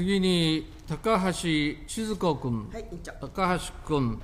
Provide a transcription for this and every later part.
次に高橋静子君、はい、高橋君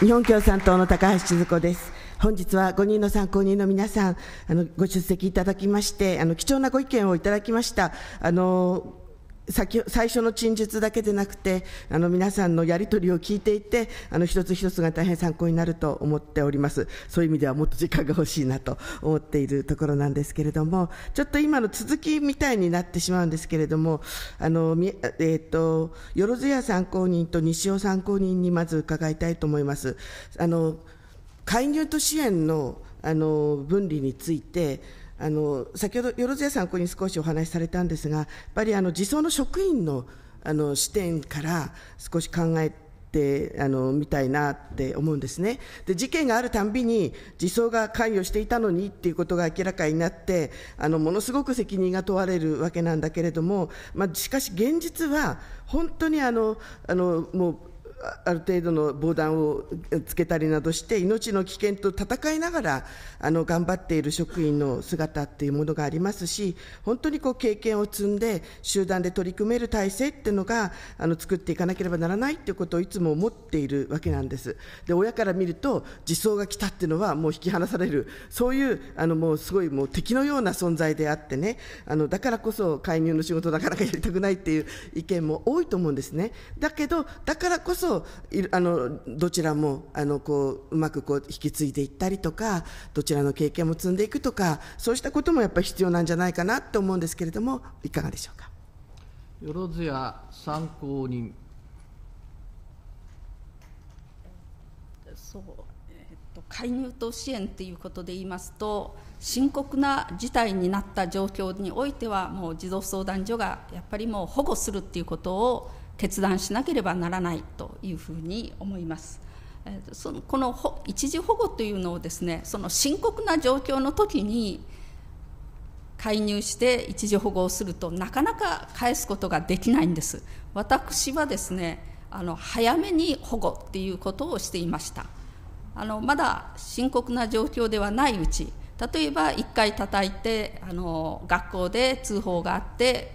日本共産党の高橋静子です本日は5人の参考人の皆さんあのご出席いただきましてあの貴重なご意見をいただきましたあの先最初の陳述だけでなくて、あの皆さんのやり取りを聞いていて、あの一つ一つが大変参考になると思っております、そういう意味ではもっと時間が欲しいなと思っているところなんですけれども、ちょっと今の続きみたいになってしまうんですけれども、あのえーとよろずや参考人と西尾参考人にまず伺いたいと思います。あの介入と支援のあの分離についてあの先ほど、よろずやさん、ここに少しお話しされたんですが、やっぱりあの自走の職員のあの視点から少し考えてあのみたいなって思うんですねで、事件があるたんびに、自走が関与していたのにっていうことが明らかになって、あのものすごく責任が問われるわけなんだけれども、まあ、しかし現実は、本当にあのあのもう、ある程度の防弾をつけたりなどして命の危険と戦いながらあの頑張っている職員の姿っていうものがありますし本当にこう経験を積んで集団で取り組める体制っていうのがあの作っていかなければならないっていうことをいつも思っているわけなんですで親から見ると自走が来たっていうのはもう引き離されるそういうあのもうすごいもう敵のような存在であってねあのだからこそ介入の仕事なかなかやりたくないっていう意見も多いと思うんですねだけどだからこそそあのどちらもあのこううまくこう引き継いでいったりとかどちらの経験も積んでいくとかそうしたこともやっぱり必要なんじゃないかなと思うんですけれどもいかがでしょうか。よろずや参考人そう、介入と支援ということで言いますと深刻な事態になった状況においてはもう児童相談所がやっぱりもう保護するっていうことを決断しなければならないというふうに思います。そのこの一時保護というのをですねその深刻な状況の時に介入して一時保護をするとなかなか返すことができないんです私はですねあの早めに保護っていうことをしていましたあのまだ深刻な状況ではないうち例えば1回叩いてあの学校で通報があって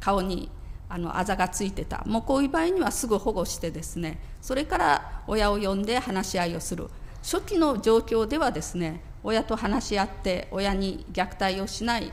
顔にあのあざがついてたもうこういう場合にはすぐ保護してですねそれから親を呼んで話し合いをする初期の状況ではですね親と話し合って親に虐待をしない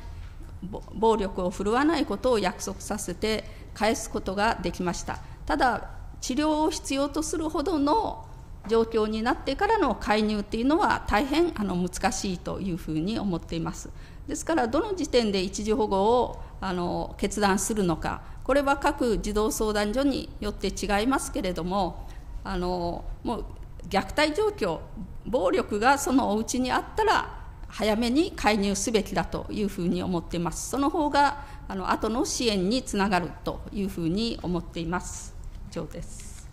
暴力を振るわないことを約束させて返すことができましたただ治療を必要とするほどの状況になってからの介入っていうのは大変あの難しいというふうに思っていますですからどの時点で一時保護をあの決断するのかこれは各児童相談所によって違いますけれどもあのもう虐待状況暴力がそのお家にあったら早めに介入すべきだというふうに思っていますその方があの後の支援につながるというふうに思っています以上です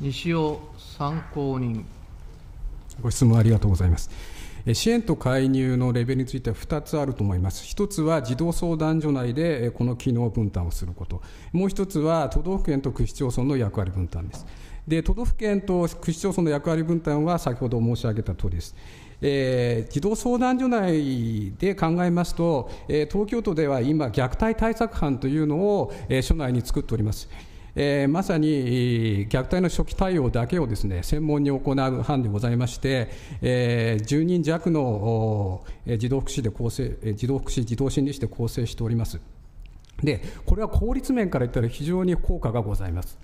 西尾参考人ご質問ありがとうございます支援と介入のレベルについては2つあると思います、1つは児童相談所内でこの機能分担をすること、もう1つは都道府県と区市町村の役割分担です。で都道府県と区市町村の役割分担は先ほど申し上げたとおりです。えー、児童相談所内で考えますと、えー、東京都では今、虐待対策班というのを、えー、所内に作っております。えー、まさに虐待の初期対応だけをですね専門に行う班でございまして、えー、10人弱の児童福祉で構成児童福祉児童心理士で構成しておりますでこれは効率面から言ったら非常に効果がございます。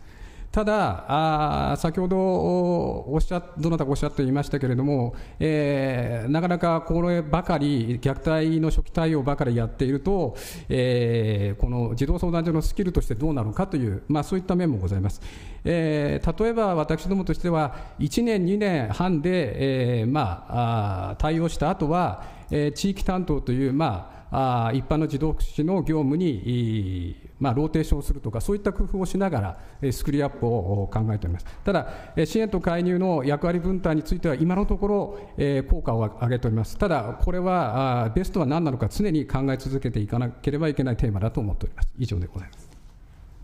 ただ、あ先ほどおっしゃどなたかおっしゃっていましたけれども、えー、なかなかこればかり、虐待の初期対応ばかりやっていると、えー、この児童相談所のスキルとしてどうなのかという、まあ、そういった面もございます。えー、例えば私どもとしては、1年、2年半で、えーまあ、あ対応した後は、えー、地域担当という、まああ一般の児童福祉の業務に、まあ、ローテーションするとか、そういった工夫をしながら、スクリューアップを考えております。ただ、支援と介入の役割分担については、今のところ、え効果を上げております。ただ、これはあベストは何なのか、常に考え続けていかなければいけないテーマだと思っております。以上でございます。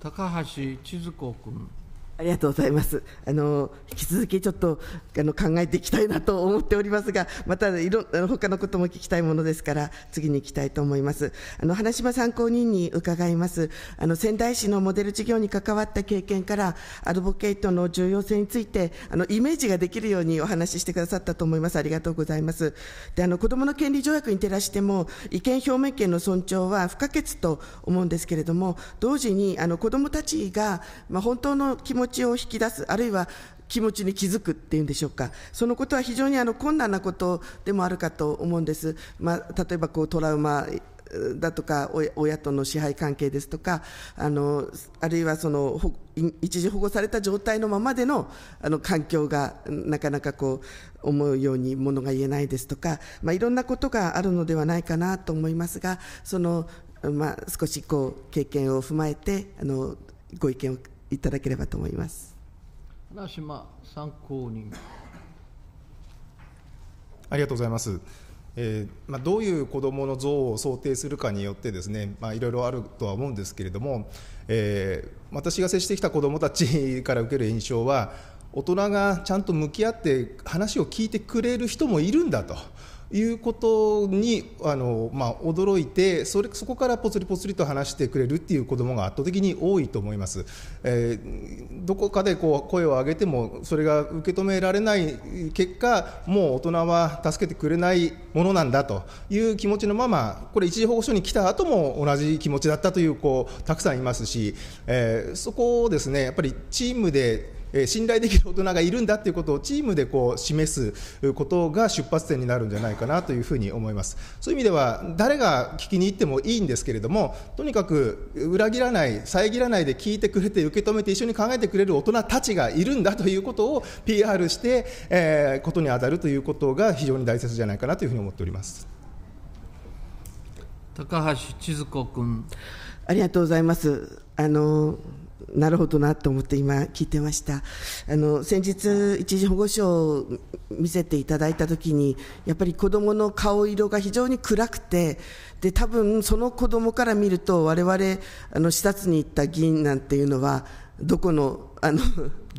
高橋千鶴子君。ありがとうございます。あの引き続きちょっとあの考えていきたいなと思っておりますが、またいろあの他のことも聞きたいものですから次に行きたいと思います。あの花島参考人に伺います。あの仙台市のモデル事業に関わった経験からアルボケイトの重要性についてあのイメージができるようにお話ししてくださったと思います。ありがとうございます。であの子どもの権利条約に照らしても意見表明権の尊重は不可欠と思うんですけれども、同時にあの子どもたちがまあ、本当の気持持ちを引き出す、あるいは気持ちに気づくっていうんでしょうか、そのことは非常にあの困難なことでもあるかと思うんです、まあ、例えばこうトラウマだとか、親との支配関係ですとか、あのあるいはその一時保護された状態のままでのあの環境がなかなかこう思うようにものが言えないですとか、まあ、いろんなことがあるのではないかなと思いますが、そのまあ、少しこう経験を踏まえてあのご意見をいただければと思います。花島参考人ありがとうございます。えーまあ、どういう子どもの像を想定するかによってですね、まあ、いろいろあるとは思うんですけれども、えー、私が接してきた子どもたちから受ける印象は大人がちゃんと向き合って話を聞いてくれる人もいるんだと。いうことにあの、まあ、驚いてそれそこからぽつりぽつりと話してくれるっていう子どもが圧倒的に多いと思います、えー、どこかでこう声を上げてもそれが受け止められない結果もう大人は助けてくれないものなんだという気持ちのままこれ一時保護所に来た後も同じ気持ちだったという子たくさんいますし、えー、そこをですねやっぱりチームでえ信頼できる大人がいるんだということをチームでこう示すことが出発点になるんじゃないかなというふうに思います。そういう意味では、誰が聞きに行ってもいいんですけれども、とにかく裏切らない、遮らないで聞いてくれて、受け止めて、一緒に考えてくれる大人たちがいるんだということを PR して、えー、ことに当たるということが非常に大切じゃないかなというふうに思っております。高橋千鶴子君ありがとうございます。あのーなるほどなと思って今聞いてましたあの先日一時保護賞を見せていただいた時にやっぱり子どもの顔色が非常に暗くてで多分その子どもから見ると我々あの視察に行った議員なんていうのはどこのあの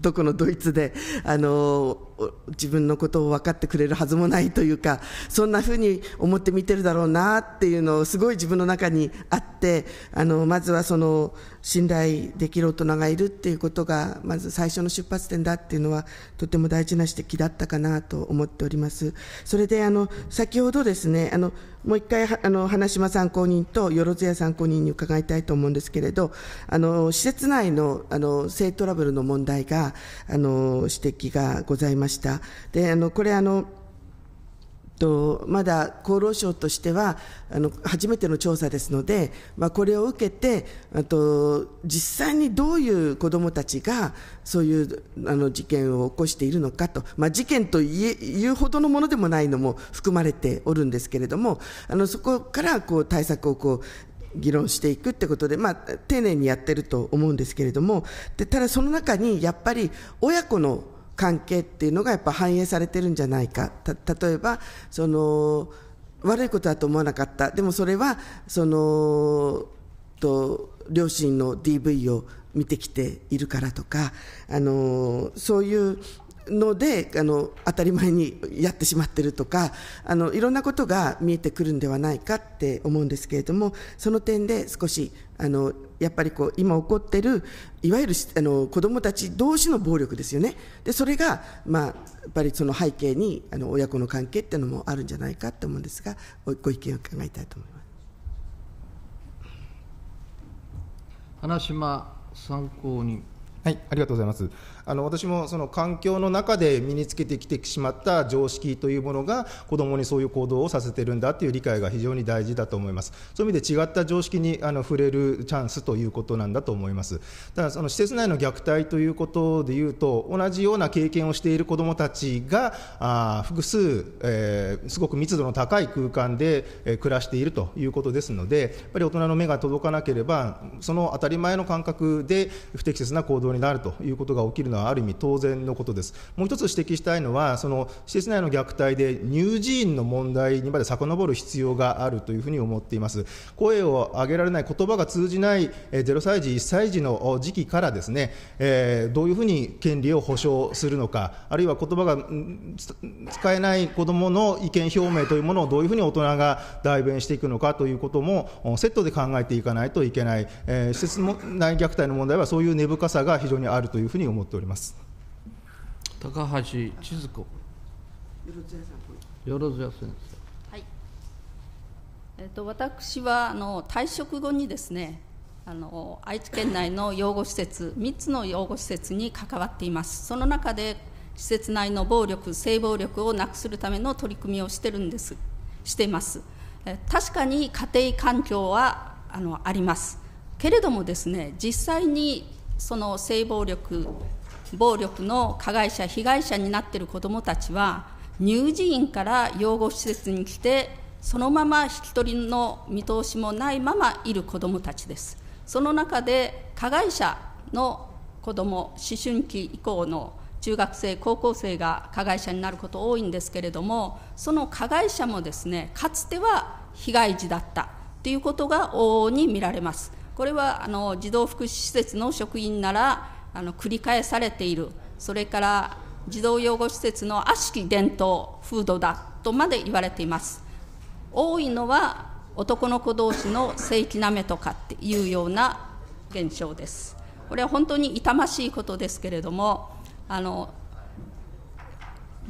どこのドイツであの自分のことを分かってくれるはずもないというかそんなふうに思って見てるだろうなっていうのをすごい自分の中にあってあのまずはその信頼できる大人がいるっていうことがまず最初の出発点だっていうのはとても大事な指摘だったかなと思っておりますそれであの先ほどですねあのもう一回あの花島参考人とよろずや参考人に伺いたいと思うんですけれどあの施設内のあの性トラブルの問題があの指摘がございますました。であのこれあのとまだ厚労省としてはあの初めての調査ですので、まあ、これを受けてあと実際にどういう子どもたちがそういうあの事件を起こしているのかと、まあ、事件というほどのものでもないのも含まれておるんですけれどもあのそこからこう対策をこう議論していくってことで、まあ、丁寧にやってると思うんですけれどもでただその中にやっぱり親子の関係っていうのがやっぱ反映されてるんじゃないか例えばその悪いことだと思わなかったでもそれはそのと両親の DV を見てきているからとかあのそういうのであの当たり前にやってしまってるとかあのいろんなことが見えてくるんではないかって思うんですけれどもその点で少しあのやっぱりこう今起こってるいわゆるあの子どもたち同士の暴力ですよねでそれが、まあ、やっぱりその背景にあの親子の関係っていうのもあるんじゃないかと思うんですがご意見を伺いたいと思います花島参考人はい、ありがとうございます。あの私もその環境の中で身につけてきてしまった常識というものが子どもにそういう行動をさせてるんだという理解が非常に大事だと思います。そういう意味で違った常識にあの触れるチャンスということなんだと思います。ただその施設内の虐待ということでいうと同じような経験をしている子どもたちがあ複数、えー、すごく密度の高い空間で、え暮らしているということですのでやっぱり大人の目が届かなければその当たり前の感覚で不適切な行動にになるということが起きるのはある意味当然のことです。もう一つ指摘したいのは、その施設内の虐待で乳児院の問題にまで遡る必要があるというふうに思っています。声を上げられない、言葉が通じない0歳児、1歳児の時期からですね、えー、どういうふうに権利を保障するのか、あるいは言葉が使えない子どもの意見表明というものをどういうふうに大人が代弁していくのかということもセットで考えていかないといけない、えー、施設内虐待の問題はそういう根深さが非常にあるというふうに思っております高橋千鶴子よろずや先生はい、えーと、私はあの退職後にですねあの愛知県内の養護施設3つの養護施設に関わっていますその中で施設内の暴力性暴力をなくするための取り組みをしてるんですしていますえ確かに家庭環境はあのありますけれどもですね実際にその性暴力暴力の加害者被害者になっている子どもたちは乳児院から養護施設に来てそのまま引き取りの見通しもないままいる子どもたちですその中で加害者の子ども思春期以降の中学生高校生が加害者になること多いんですけれどもその加害者もですねかつては被害児だったということが往々に見られますこれはあの児童福祉施設の職員ならあの繰り返されているそれから児童養護施設の悪しき伝統風土だとまで言われています多いのは男の子同士の性域なめとかっていうような現象ですこれは本当に痛ましいことですけれどもあの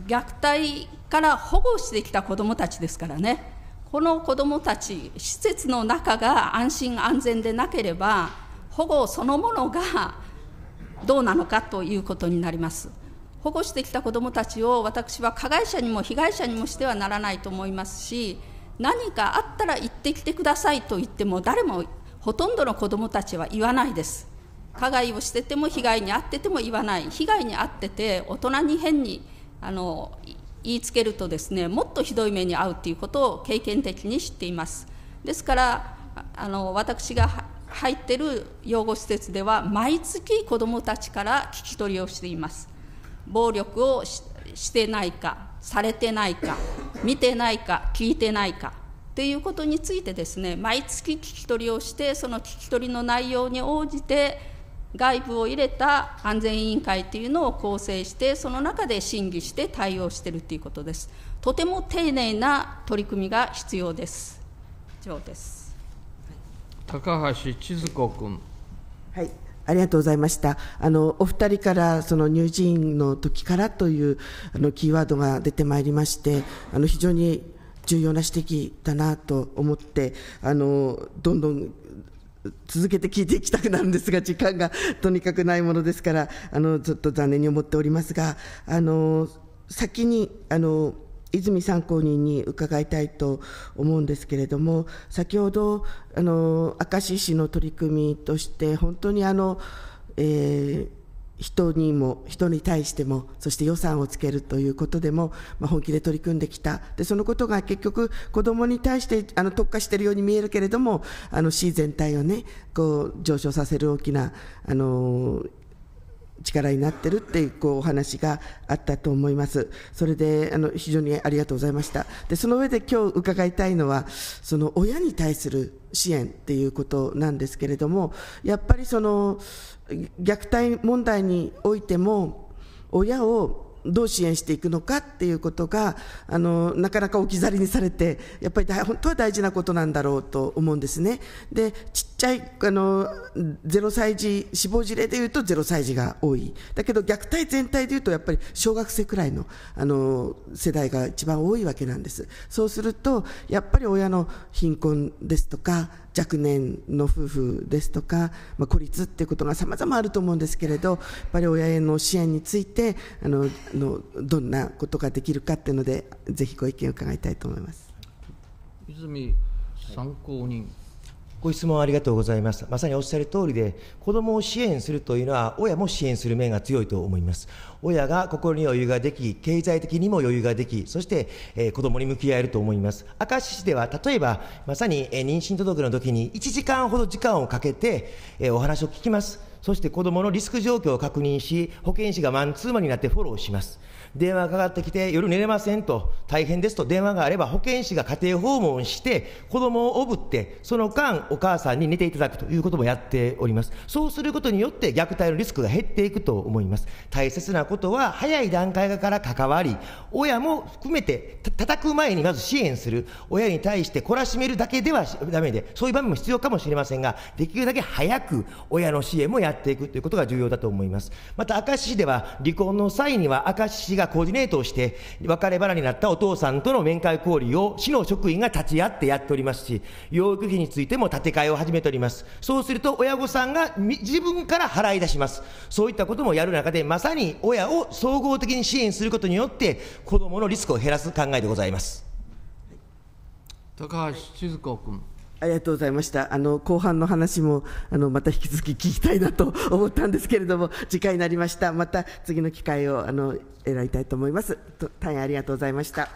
虐待から保護してきた子どもたちですからねこの子どもたち施設の中が安心安全でなければ保護そのものがどうなのかということになります保護してきた子どもたちを私は加害者にも被害者にもしてはならないと思いますし何かあったら行ってきてくださいと言っても誰もほとんどの子どもたちは言わないです加害をしてても被害に遭ってても言わない被害に遭ってて大人に変にあの言いつけるとですねもっとひどい目に遭うということを経験的に知っていますですからあの私が入ってる養護施設では毎月子どもたちから聞き取りをしています暴力をしてないかされてないか見てないか聞いてないかっていうことについてですね毎月聞き取りをしてその聞き取りの内容に応じて外部を入れた安全委員会というのを構成してその中で審議して対応しているということですとても丁寧な取り組みが必要です以上です高橋千鶴子君はいありがとうございました。あの、お二人から、その乳児院の時からという、あの、キーワードが出てまいりまして、あの、非常に重要な指摘だなと思って、あの、どんどん続けて聞いていきたくなるんですが、時間がとにかくないものですから、あのちょっと残念に思っておりますが、あの先にあの泉参考人に伺いたいと思うんですけれども、先ほど、あの明石市の取り組みとして、本当にあの、えー人にも人に対してもそして予算をつけるということでも、まあ、本気で取り組んできたでそのことが結局子どもに対してあの特化しているように見えるけれどもあの市全体をねこう上昇させる大きなあの力になってるってこうお話があったと思います。それであの非常にありがとうございました。でその上で今日伺いたいのはその親に対する支援っていうことなんですけれども、やっぱりその虐待問題においても親をどう支援していくのかっていうことがあのなかなか置き去りにされてやっぱり本当は大事なことなんだろうと思うんですね。でちちゃいあのロ歳児、死亡事例でいうと0歳児が多い、だけど虐待全体でいうと、やっぱり小学生くらいのあの世代が一番多いわけなんです、そうすると、やっぱり親の貧困ですとか、若年の夫婦ですとか、まあ、孤立っていうことがさまざまあると思うんですけれど、やっぱり親への支援についてあのの、どんなことができるかっていうので、ぜひご意見を伺いたいと思います。泉参考人、はいご質問ありがとうございます。まさにおっしゃる通りで、子供を支援するというのは、親も支援する面が強いと思います。親が心に余裕ができ、経済的にも余裕ができ、そして、えー、子供に向き合えると思います。明石市では、例えば、まさに、えー、妊娠届の時に1時間ほど時間をかけて、えー、お話を聞きます。そして子供のリスク状況を確認し、保健師がマンツーマンになってフォローします。電話がかかってきて、夜寝れませんと、大変ですと電話があれば、保健師が家庭訪問して、子供をおぶって、その間、お母さんに寝ていただくということもやっております。そうすることによって、虐待のリスクが減っていくと思います。大切なことは、早い段階から関わり、親も含めて、叩く前にまず支援する、親に対して懲らしめるだけではだめで、そういう場面も必要かもしれませんが、できるだけ早く親の支援もやっていくということが重要だと思います。また、明石市では、離婚の際には、明石市ががコーディネートをして、別れ話になったお父さんとの面会交流を市の職員が立ち会ってやっておりますし、養育費についても建て替えを始めております。そうすると、親御さんが自分から払い出します。そういったこともやる中で、まさに親を総合的に支援することによって、子どものリスクを減らす考えでございます。高橋千鶴子君。ありがとうございました。あの後半の話もあのまた引き続き聞きたいなと 思ったんですけれども、次回になりました。また次の機会をあの選びたいと思います。大変ありがとうございました。